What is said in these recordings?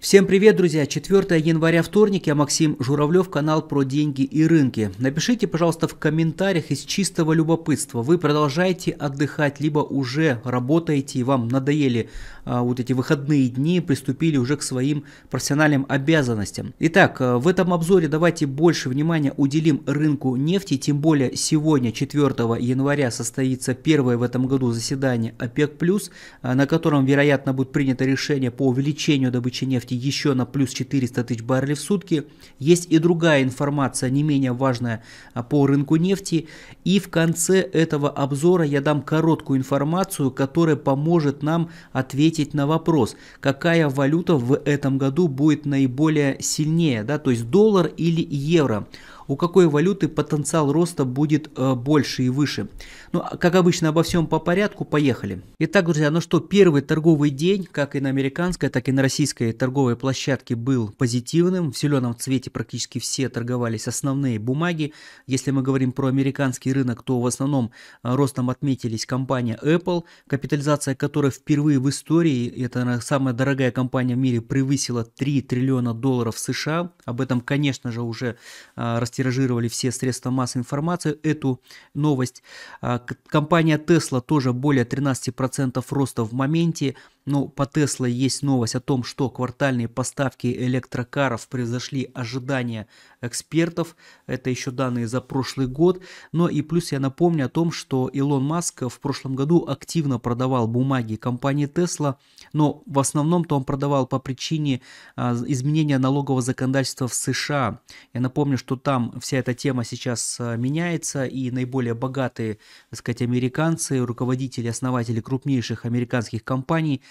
Всем привет, друзья! 4 января, вторник, я Максим Журавлев, канал про деньги и рынки. Напишите, пожалуйста, в комментариях из чистого любопытства. Вы продолжаете отдыхать, либо уже работаете и вам надоели а, вот эти выходные дни, приступили уже к своим профессиональным обязанностям. Итак, а, в этом обзоре давайте больше внимания уделим рынку нефти, тем более сегодня, 4 января, состоится первое в этом году заседание ОПЕК+, а, на котором, вероятно, будет принято решение по увеличению добычи нефти нефти еще на плюс 400 тысяч баррелей в сутки. Есть и другая информация, не менее важная а, по рынку нефти. И в конце этого обзора я дам короткую информацию, которая поможет нам ответить на вопрос, какая валюта в этом году будет наиболее сильнее, да, то есть доллар или евро у какой валюты потенциал роста будет э, больше и выше. Ну, а как обычно, обо всем по порядку, поехали. Итак, друзья, ну что, первый торговый день, как и на американской, так и на российской торговой площадке был позитивным. В зеленом цвете практически все торговались основные бумаги. Если мы говорим про американский рынок, то в основном э, ростом отметились компания Apple, капитализация которой впервые в истории, это самая дорогая компания в мире, превысила 3 триллиона долларов США. Об этом, конечно же, уже э, растет тиражировали все средства массовой информации эту новость. А, компания Tesla тоже более 13% роста в моменте. Но по Тесла есть новость о том, что квартальные поставки электрокаров превзошли ожидания экспертов. Это еще данные за прошлый год. Но и плюс я напомню о том, что Илон Маск в прошлом году активно продавал бумаги компании Тесла. Но в основном-то он продавал по причине а, изменения налогового законодательства в США. Я напомню, что там вся эта тема сейчас а, меняется. И наиболее богатые, так сказать, американцы, руководители, основатели крупнейших американских компаний –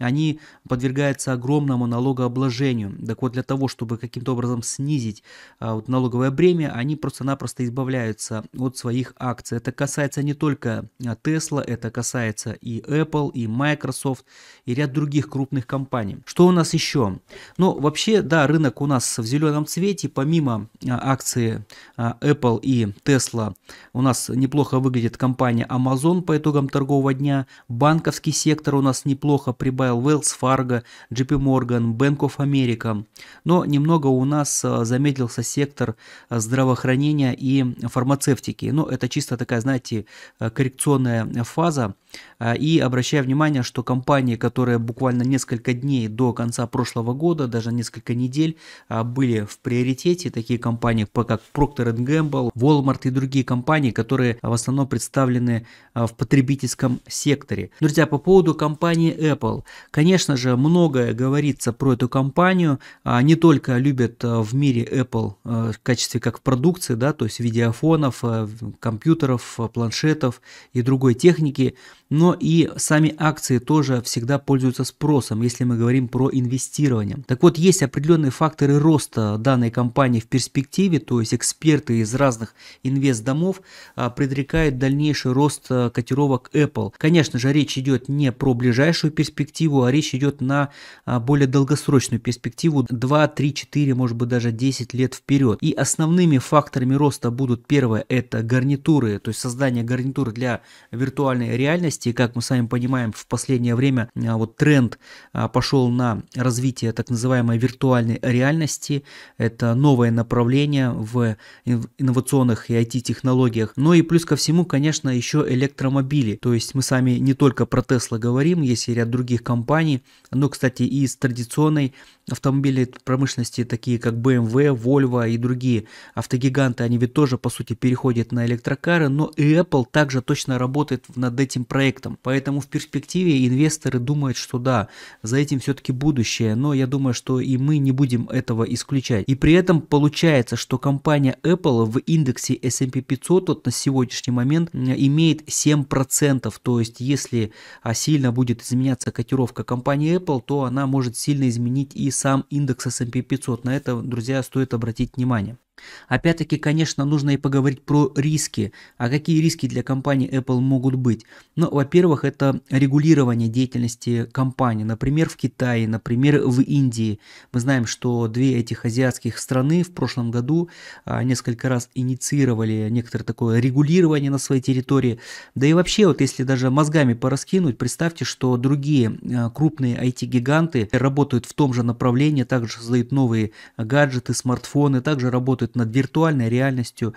они подвергаются огромному налогообложению. Так вот, для того, чтобы каким-то образом снизить а, вот, налоговое бремя, они просто-напросто избавляются от своих акций. Это касается не только а, Tesla, это касается и Apple, и Microsoft, и ряд других крупных компаний. Что у нас еще? Ну, вообще, да, рынок у нас в зеленом цвете, помимо а, акции а, Apple и Tesla, у нас неплохо выглядит компания Amazon по итогам торгового дня, банковский сектор у нас неплохо прибавил Мобайл, Wells Fargo, JP Morgan, Bank of America. Но немного у нас э, замедлился сектор э, здравоохранения и фармацевтики. Но это чисто такая, знаете, э, коррекционная фаза. А, и обращаю внимание, что компании, которые буквально несколько дней до конца прошлого года, даже несколько недель, а, были в приоритете, такие компании, как Procter Gamble, Walmart и другие компании, которые в основном представлены а, в потребительском секторе. Друзья, по поводу компании Apple. Конечно же, многое говорится про эту компанию. Не только любят в мире Apple в качестве как продукции, да, то есть видеофонов, компьютеров, планшетов и другой техники, но и сами акции тоже всегда пользуются спросом, если мы говорим про инвестирование. Так вот, есть определенные факторы роста данной компании в перспективе, то есть эксперты из разных инвест домов а, предрекают дальнейший рост а, котировок Apple. Конечно же, речь идет не про ближайшую перспективу, а речь идет на а, более долгосрочную перспективу 2, 3, 4, может быть даже 10 лет вперед. И основными факторами роста будут первое это гарнитуры, то есть создание гарнитуры для виртуальной реальности, месте. И как мы сами понимаем, в последнее время а, вот тренд а, пошел на развитие так называемой виртуальной реальности. Это новое направление в инновационных и IT-технологиях. Ну и плюс ко всему, конечно, еще электромобили. То есть мы сами не только про Tesla говорим, есть и ряд других компаний. Но, ну, кстати, и из традиционной автомобильной промышленности, такие как BMW, эм Volvo и другие автогиганты, они ведь тоже, по сути, переходят на электрокары. Но и Apple также точно работает над этим проектом проектом. Поэтому в перспективе инвесторы думают, что да, за этим все-таки будущее, но я думаю, что и мы не будем этого исключать. И при этом получается, что компания Apple в индексе S&P 500 вот на сегодняшний момент имеет 7%, то есть если а, сильно будет изменяться котировка компании Apple, то она может сильно изменить и сам индекс S&P 500. На это, друзья, стоит обратить внимание. Опять-таки, конечно, нужно и поговорить про риски. А какие риски для компании Apple могут быть? Ну, во-первых, это регулирование деятельности компании. Например, в Китае, например, в Индии. Мы знаем, что две этих азиатских страны в прошлом году а, несколько раз инициировали некоторое такое регулирование на своей территории. Да и вообще, вот если даже мозгами пораскинуть, представьте, что другие а, крупные IT-гиганты работают в том же направлении, также создают новые а, гаджеты, смартфоны, также работают работают над виртуальной реальностью,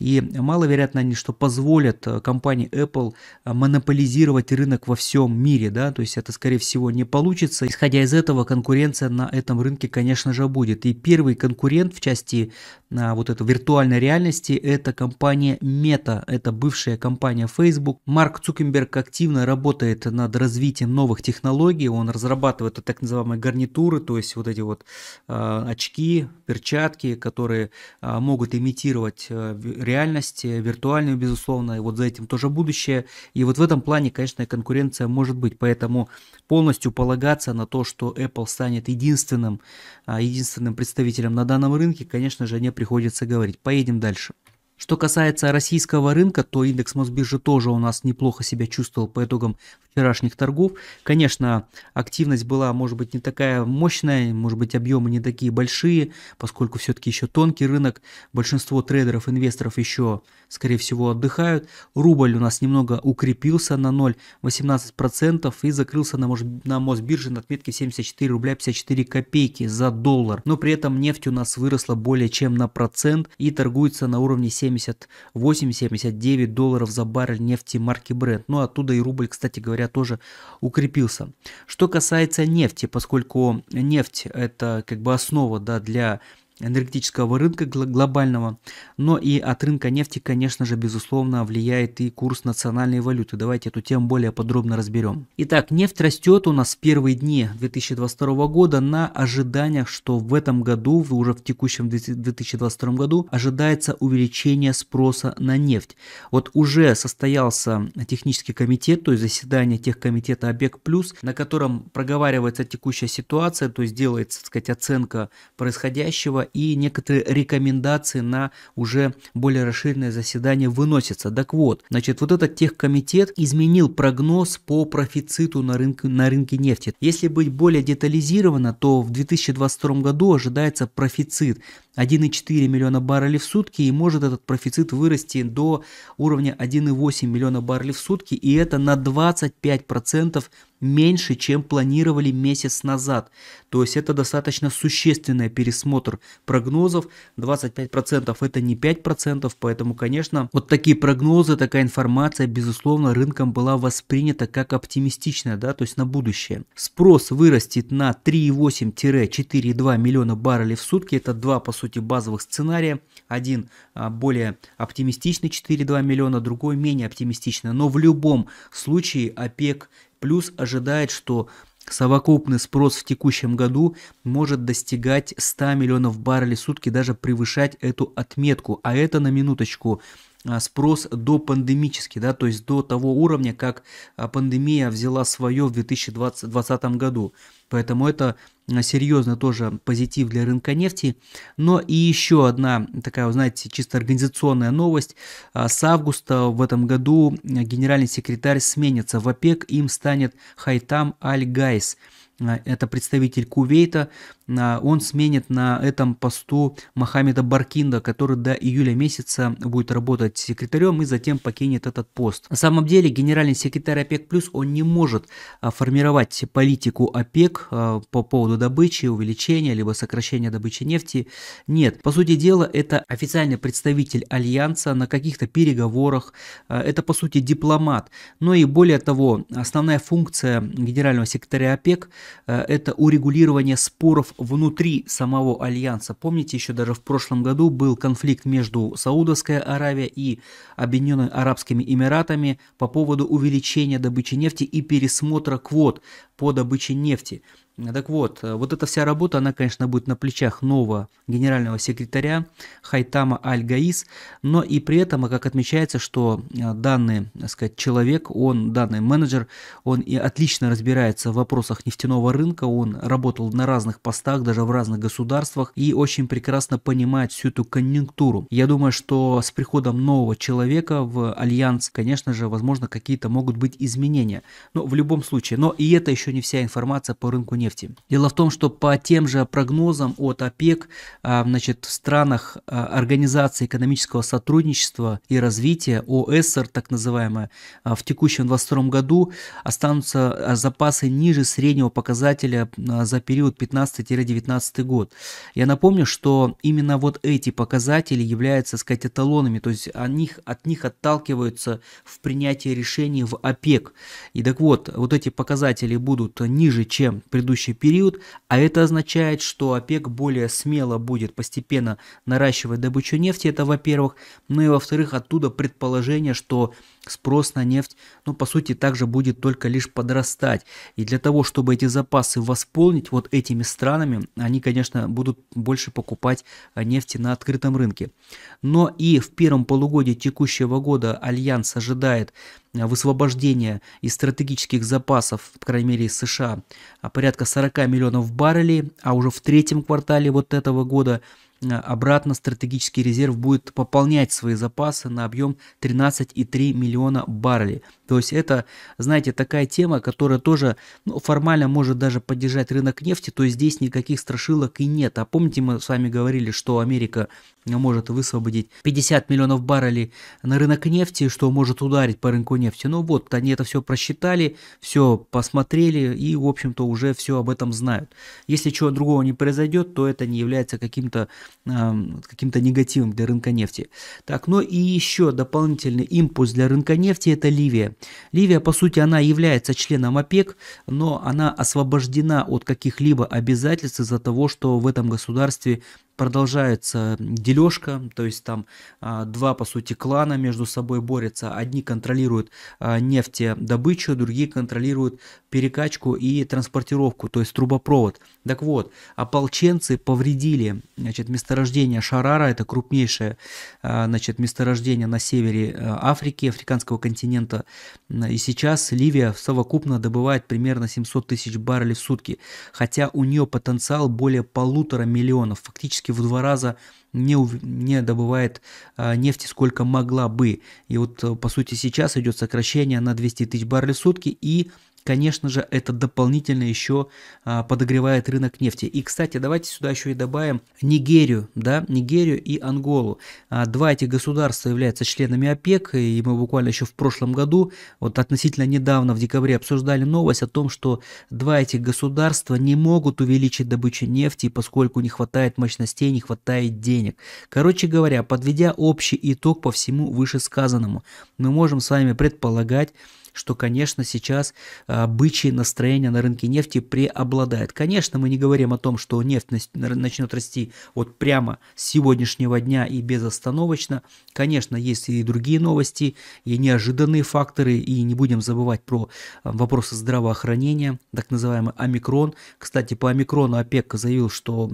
и маловероятно они, что позволят э, компании Apple э, монополизировать рынок во всем мире, да, то есть это, скорее всего, не получится. Исходя из этого, конкуренция на этом рынке, конечно же, будет. И первый конкурент в части вот этой виртуальной реальности, это компания Meta, это бывшая компания Facebook. Марк Цукенберг активно работает над развитием новых технологий, он разрабатывает так называемые гарнитуры, то есть вот эти вот а, очки, перчатки, которые а, могут имитировать а, реальность, э, виртуальную, безусловно, и вот за этим тоже будущее. И вот в этом плане, конечно, конкуренция может быть, поэтому полностью полагаться на то, что Apple станет единственным, единственным представителем на данном рынке, конечно же, не приходится говорить. Поедем дальше. Что касается российского рынка, то индекс Мосбиржи тоже у нас неплохо себя чувствовал по итогам вчерашних торгов. Конечно, активность была, может быть, не такая мощная, может быть, объемы не такие большие, поскольку все-таки еще тонкий рынок, большинство трейдеров, инвесторов еще, скорее всего, отдыхают. Рубль у нас немного укрепился на 0,18% и закрылся на, на Мосбирже на отметке 74 рубля 54 копейки за доллар. Но при этом нефть у нас выросла более чем на процент и торгуется на уровне 7 78-79 долларов за баррель нефти марки Brent. Ну, оттуда и рубль, кстати говоря, тоже укрепился. Что касается нефти, поскольку нефть это как бы основа да, для энергетического рынка глобального, но и от рынка нефти, конечно же, безусловно, влияет и курс национальной валюты. Давайте эту тему более подробно разберем. Итак, нефть растет у нас в первые дни 2022 года на ожиданиях, что в этом году, уже в текущем 2022 году, ожидается увеличение спроса на нефть. Вот уже состоялся технический комитет, то есть заседание техкомитета ОБЕК+, на котором проговаривается текущая ситуация, то есть делается, так сказать, оценка происходящего и некоторые рекомендации на уже более расширенное заседание выносятся. Так вот, значит, вот этот техкомитет изменил прогноз по профициту на рынке, на рынке нефти. Если быть более детализированно, то в 2022 году ожидается профицит 1,4 миллиона баррелей в сутки, и может этот профицит вырасти до уровня 1,8 миллиона баррелей в сутки, и это на 25% процентов меньше, чем планировали месяц назад. То есть это достаточно существенный пересмотр прогнозов. 25% это не 5%, поэтому, конечно, вот такие прогнозы, такая информация, безусловно, рынком была воспринята как оптимистичная, да, то есть на будущее. Спрос вырастет на 3,8-4,2 миллиона баррелей в сутки. Это два, по сути, базовых сценария. Один а, более оптимистичный 4,2 миллиона, другой менее оптимистичный. Но в любом случае ОПЕК Плюс ожидает, что совокупный спрос в текущем году может достигать 100 миллионов баррелей в сутки, даже превышать эту отметку. А это на минуточку а, спрос до пандемический, да, то есть до того уровня, как а, пандемия взяла свое в 2020, году. Поэтому это а, серьезно тоже позитив для рынка нефти. Но и еще одна такая, знаете, чисто организационная новость. С августа в этом году генеральный секретарь сменится в ОПЕК, им станет Хайтам Аль-Гайс. Э, это представитель Кувейта, э, он сменит на этом посту Мохаммеда Баркинда, который до июля месяца будет работать секретарем и затем покинет этот пост. На самом деле генеральный секретарь ОПЕК+, плюс он не может э, формировать политику ОПЕК по поводу добычи, увеличения, либо сокращения добычи нефти. Нет, по сути дела, это официальный представитель Альянса на каких-то переговорах, это по сути дипломат. Но ну и более того, основная функция генерального секретаря ОПЕК – Э, это урегулирование споров внутри самого альянса. Помните, еще даже в прошлом году был конфликт между Саудовской Аравией и Объединенными Арабскими Эмиратами по поводу увеличения добычи нефти и пересмотра квот по добыче нефти. Так вот, э, вот эта вся работа, она, конечно, будет на плечах нового генерального секретаря Хайтама Аль-Гаис, но и при этом, а как отмечается, что э, данный, так сказать, человек, он, данный менеджер, он и отлично разбирается в вопросах нефтяного рынка, он работал на разных постах, даже в разных государствах, и очень прекрасно понимает всю эту конъюнктуру. Я думаю, что с приходом нового человека в Альянс, конечно же, возможно, какие-то могут быть изменения, но в любом случае, но и это еще не вся информация по рынку нефти нефти. Дело в том, что по тем же прогнозам от ОПЕК, а, значит, в странах а, Организации экономического сотрудничества и развития, ОСР так называемая, а, в текущем 2022 году останутся запасы ниже среднего показателя за период 15-19 год. Я напомню, что именно вот эти показатели являются, так сказать, эталонами, то есть о них, от них отталкиваются в принятии решений в ОПЕК. И так вот, вот эти показатели будут ниже, чем предыдущие текущий период, а это означает, что ОПЕК более смело будет постепенно наращивать добычу нефти, это во-первых, ну и во-вторых, оттуда предположение, что спрос на нефть, ну по сути, также будет только лишь подрастать. И для того, чтобы эти запасы восполнить вот этими странами, они, конечно, будут больше покупать а, нефти на открытом рынке. Но и в первом полугодии текущего года Альянс ожидает высвобождения из стратегических запасов, по крайней мере из США, а, порядка 40 миллионов баррелей, а уже в третьем квартале вот этого года а, обратно стратегический резерв будет пополнять свои запасы на объем 13,3 миллиона баррелей. То есть это, знаете, такая тема, которая тоже ну, формально может даже поддержать рынок нефти, то есть здесь никаких страшилок и нет. А помните, мы с вами говорили, что Америка может высвободить 50 миллионов баррелей на рынок нефти, что может ударить по рынку нефти. Ну вот, они это все просчитали, все посмотрели и, в общем-то, уже все об этом знают. Если чего другого не произойдет, то это не является каким-то э, каким негативом для рынка нефти. Так, ну и еще дополнительный импульс для рынка нефти – это Ливия. Ливия, по сути, она является членом ОПЕК, но она освобождена от каких-либо обязательств из-за того, что в этом государстве продолжается дележка, то есть там а, два, по сути, клана между собой борются. Одни контролируют а, нефтедобычу, другие контролируют перекачку и транспортировку, то есть трубопровод. Так вот, ополченцы повредили значит, месторождение Шарара, это крупнейшее а, значит, месторождение на севере э, Африки, африканского континента. И сейчас Ливия совокупно добывает примерно 700 тысяч баррелей в сутки, хотя у нее потенциал более полутора миллионов, фактически практически в два раза не, не добывает а, нефти, сколько могла бы. И вот, э, по сути, сейчас идет сокращение на 200 тысяч баррелей в сутки и конечно же, это дополнительно еще а, подогревает рынок нефти. И, кстати, давайте сюда еще и добавим Нигерию, да, Нигерию и Анголу. А, два этих государства являются членами ОПЕК, и мы буквально еще в прошлом году, вот относительно недавно, в декабре, обсуждали новость о том, что два этих государства не могут увеличить добычу нефти, поскольку не хватает мощностей, не хватает денег. Короче говоря, подведя общий итог по всему вышесказанному, мы можем с вами предполагать, что, конечно, сейчас а, бычье настроение на рынке нефти преобладает. Конечно, мы не говорим о том, что нефть начнет расти вот прямо с сегодняшнего дня и безостановочно. Конечно, есть и другие новости, и неожиданные факторы, и не будем забывать про а, вопросы здравоохранения, так называемый омикрон. Кстати, по омикрону ОПЕК заявил, что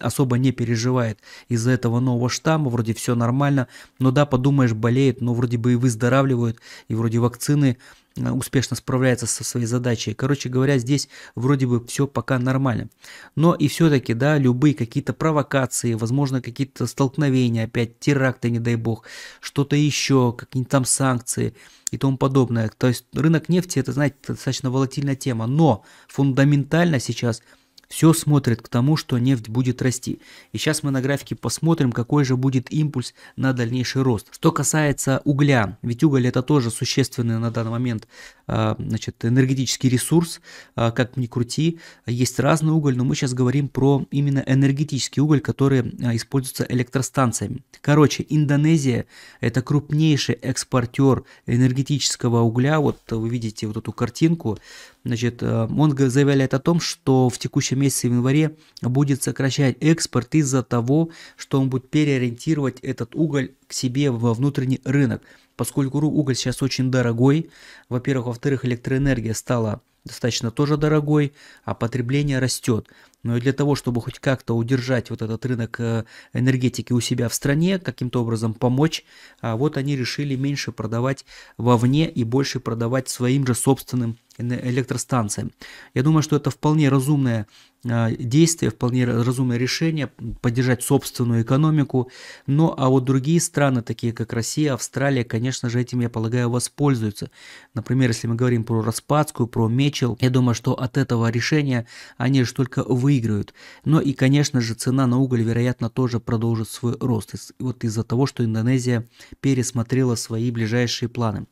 особо не переживает из-за этого нового штамма, вроде все нормально, но да, подумаешь, болеет, но вроде бы и выздоравливают, и вроде вакцины Э, успешно справляется со своей задачей. Короче говоря, здесь вроде бы все пока нормально. Но и все-таки, да, любые какие-то провокации, возможно, какие-то столкновения, опять теракты, не дай бог, что-то еще, какие-нибудь там санкции и тому подобное. То есть рынок нефти, это, знаете, достаточно волатильная тема, но фундаментально сейчас – все смотрит к тому, что нефть будет расти. И сейчас мы на графике посмотрим, какой же будет импульс на дальнейший рост. Что касается угля, ведь уголь это тоже существенный на данный момент а, значит, энергетический ресурс, а, как ни крути, есть разный уголь, но мы сейчас говорим про именно энергетический уголь, который а, используется электростанциями. Короче, Индонезия это крупнейший экспортер энергетического угля, вот вы видите вот эту картинку, значит, он заявляет о том, что в текущем месяце, в январе, будет сокращать экспорт из-за того, что он будет переориентировать этот уголь к себе во внутренний рынок. Поскольку уголь сейчас очень дорогой, во-первых, во-вторых, электроэнергия стала достаточно тоже дорогой, а потребление растет. Но и для того, чтобы хоть как-то удержать вот этот рынок э, энергетики у себя в стране, каким-то образом помочь, а вот они решили меньше продавать вовне и больше продавать своим же собственным электростанциям. Я думаю, что это вполне разумное э, действие, вполне разумное решение поддержать собственную экономику. Но ну, а вот другие страны, такие как Россия, Австралия, конечно же, этим, я полагаю, воспользуются. Например, если мы говорим про Распадскую, про Мечел, я думаю, что от этого решения они лишь только выиграют выигрывают. Но и, конечно же, цена на уголь, вероятно, тоже продолжит свой рост. И вот из-за того, что Индонезия пересмотрела свои ближайшие планы.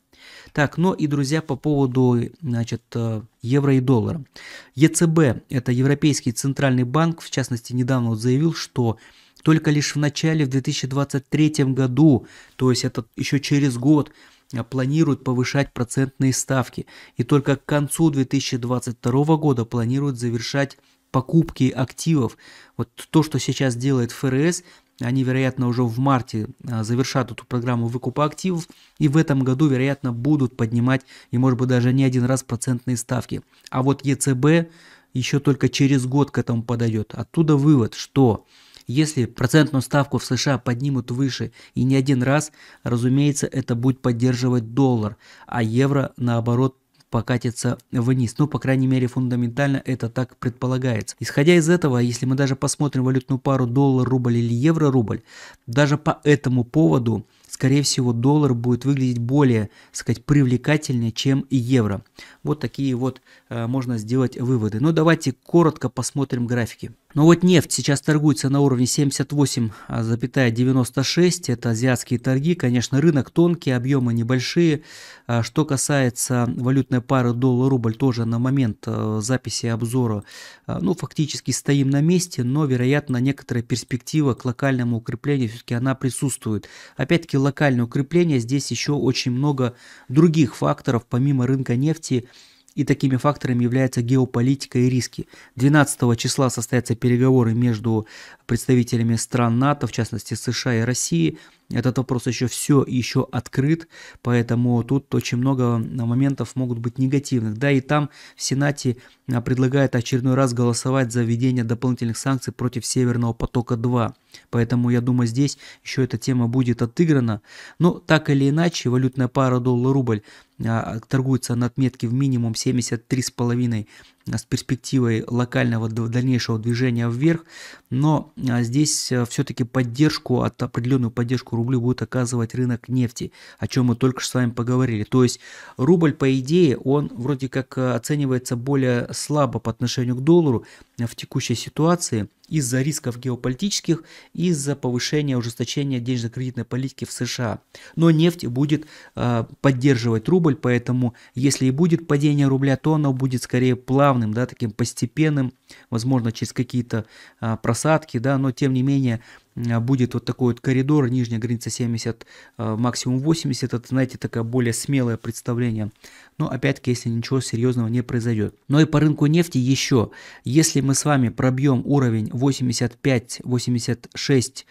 Так, ну и, друзья, по поводу, значит, э, евро и доллара. ЕЦБ, это Европейский Центральный Банк, в частности, недавно вот заявил, что только лишь в начале, в 2023 году, то есть это еще через год, э, планируют повышать процентные ставки. И только к концу 2022 года планируют завершать покупки активов. Вот то, что сейчас делает ФРС, они, вероятно, уже в марте а, завершат эту программу выкупа активов и в этом году, вероятно, будут поднимать и, может быть, даже не один раз процентные ставки. А вот ЕЦБ еще только через год к этому подойдет. Оттуда вывод, что если процентную ставку в США поднимут выше и не один раз, разумеется, это будет поддерживать доллар, а евро, наоборот, покатится вниз. Ну, по крайней мере, фундаментально это так предполагается. Исходя из этого, если мы даже посмотрим валютную пару доллар-рубль или евро-рубль, даже по этому поводу, скорее всего, доллар будет выглядеть более, так сказать, привлекательнее, чем евро. Вот такие вот э, можно сделать выводы. Но ну, давайте коротко посмотрим графики. Но ну вот нефть сейчас торгуется на уровне 78,96. А Это азиатские торги. Конечно, рынок тонкий, объемы небольшие. А что касается валютной пары доллар-рубль, тоже на момент э, записи обзора, э, ну, фактически стоим на месте, но, вероятно, некоторая перспектива к локальному укреплению все-таки она присутствует. Опять-таки, локальное укрепление, здесь еще очень много других факторов, помимо рынка нефти, и такими факторами являются геополитика и риски. 12 числа состоятся переговоры между представителями стран НАТО, в частности США и России, этот вопрос еще все еще открыт, поэтому тут очень много а, моментов могут быть негативных. Да, и там в Сенате а, предлагает очередной раз голосовать за введение дополнительных санкций против Северного потока-2. Поэтому, я думаю, здесь еще эта тема будет отыграна. Но так или иначе, валютная пара доллар-рубль а, торгуется на отметке в минимум 73,5 Э, с перспективой локального дальнейшего движения вверх, но э, здесь э, все-таки поддержку, от определенную поддержку рублю будет оказывать рынок нефти, о чем мы только что с вами поговорили. То есть рубль, по идее, он вроде как оценивается более слабо по отношению к доллару, в текущей ситуации из-за рисков геополитических, из-за повышения ужесточения денежно-кредитной политики в США. Но нефть будет э, поддерживать рубль, поэтому если и будет падение рубля, то оно будет скорее плавным, да, таким постепенным, возможно, через какие-то а, просадки, да, но тем не менее а, будет вот такой вот коридор, нижняя граница 70, а, максимум 80, это, знаете, такое более смелое представление. Но опять-таки, если ничего серьезного не произойдет. Но и по рынку нефти еще, если мы с вами пробьем уровень 85-86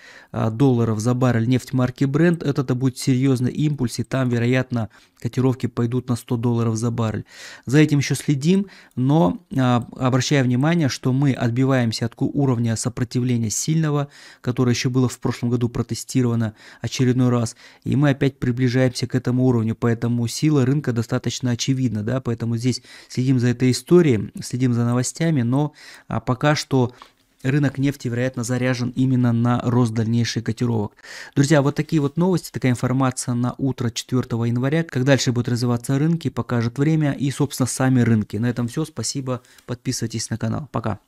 долларов за баррель нефть марки Brent, это будет серьезный импульс, и там, вероятно, котировки пойдут на 100 долларов за баррель. За этим еще следим, но а, обращая внимание, что мы отбиваемся от уровня сопротивления сильного, которое еще было в прошлом году протестировано очередной раз, и мы опять приближаемся к этому уровню, поэтому сила рынка достаточно очевидна, да, поэтому здесь следим за этой историей, следим за новостями, но а, пока что рынок нефти, вероятно, заряжен именно на рост дальнейших котировок. Друзья, вот такие вот новости, такая информация на утро 4 января. Как дальше будут развиваться рынки, покажет время и, собственно, сами рынки. На этом все. Спасибо. Подписывайтесь на канал. Пока.